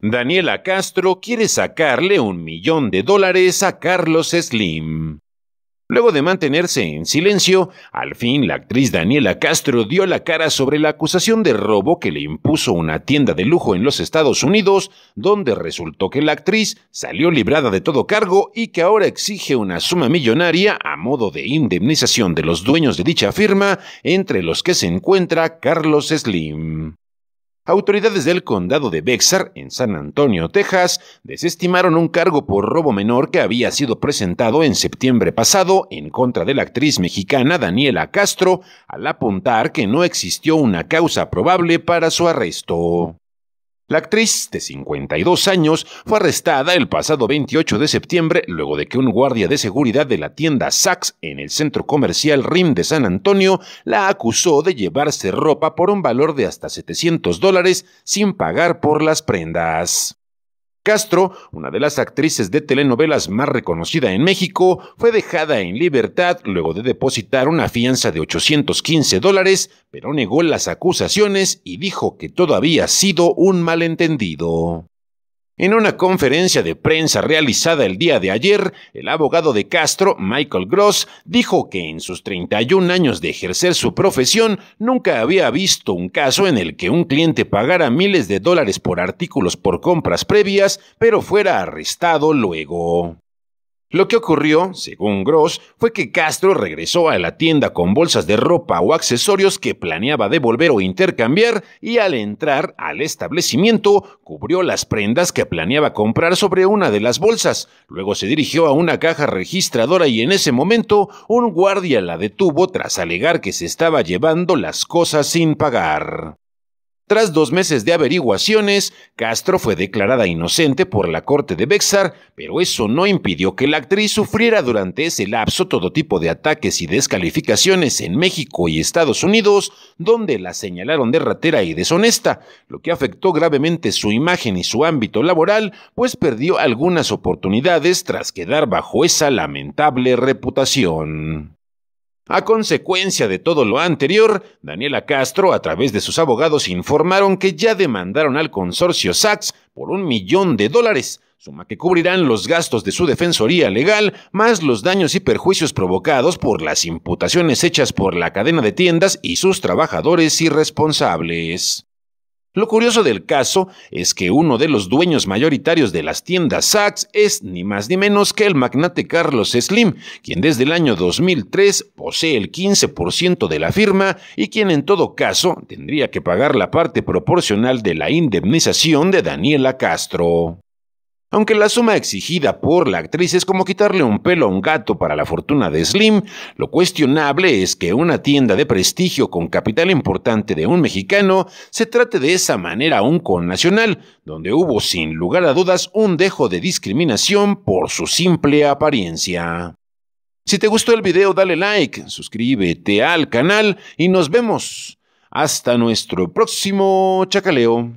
Daniela Castro quiere sacarle un millón de dólares a Carlos Slim. Luego de mantenerse en silencio, al fin la actriz Daniela Castro dio la cara sobre la acusación de robo que le impuso una tienda de lujo en los Estados Unidos, donde resultó que la actriz salió librada de todo cargo y que ahora exige una suma millonaria a modo de indemnización de los dueños de dicha firma, entre los que se encuentra Carlos Slim. Autoridades del condado de Bexar, en San Antonio, Texas, desestimaron un cargo por robo menor que había sido presentado en septiembre pasado en contra de la actriz mexicana Daniela Castro, al apuntar que no existió una causa probable para su arresto. La actriz, de 52 años, fue arrestada el pasado 28 de septiembre luego de que un guardia de seguridad de la tienda Saks en el centro comercial RIM de San Antonio la acusó de llevarse ropa por un valor de hasta 700 dólares sin pagar por las prendas. Castro, una de las actrices de telenovelas más reconocida en México, fue dejada en libertad luego de depositar una fianza de 815 dólares, pero negó las acusaciones y dijo que todo había sido un malentendido. En una conferencia de prensa realizada el día de ayer, el abogado de Castro, Michael Gross, dijo que en sus 31 años de ejercer su profesión nunca había visto un caso en el que un cliente pagara miles de dólares por artículos por compras previas, pero fuera arrestado luego. Lo que ocurrió, según Gross, fue que Castro regresó a la tienda con bolsas de ropa o accesorios que planeaba devolver o intercambiar y al entrar al establecimiento cubrió las prendas que planeaba comprar sobre una de las bolsas. Luego se dirigió a una caja registradora y en ese momento un guardia la detuvo tras alegar que se estaba llevando las cosas sin pagar. Tras dos meses de averiguaciones, Castro fue declarada inocente por la corte de Bexar, pero eso no impidió que la actriz sufriera durante ese lapso todo tipo de ataques y descalificaciones en México y Estados Unidos, donde la señalaron de y deshonesta, lo que afectó gravemente su imagen y su ámbito laboral, pues perdió algunas oportunidades tras quedar bajo esa lamentable reputación. A consecuencia de todo lo anterior, Daniela Castro, a través de sus abogados, informaron que ya demandaron al consorcio Sachs por un millón de dólares, suma que cubrirán los gastos de su defensoría legal, más los daños y perjuicios provocados por las imputaciones hechas por la cadena de tiendas y sus trabajadores irresponsables. Lo curioso del caso es que uno de los dueños mayoritarios de las tiendas Saks es ni más ni menos que el magnate Carlos Slim, quien desde el año 2003 posee el 15% de la firma y quien en todo caso tendría que pagar la parte proporcional de la indemnización de Daniela Castro. Aunque la suma exigida por la actriz es como quitarle un pelo a un gato para la fortuna de Slim, lo cuestionable es que una tienda de prestigio con capital importante de un mexicano se trate de esa manera a un nacional, donde hubo sin lugar a dudas un dejo de discriminación por su simple apariencia. Si te gustó el video dale like, suscríbete al canal y nos vemos. Hasta nuestro próximo chacaleo.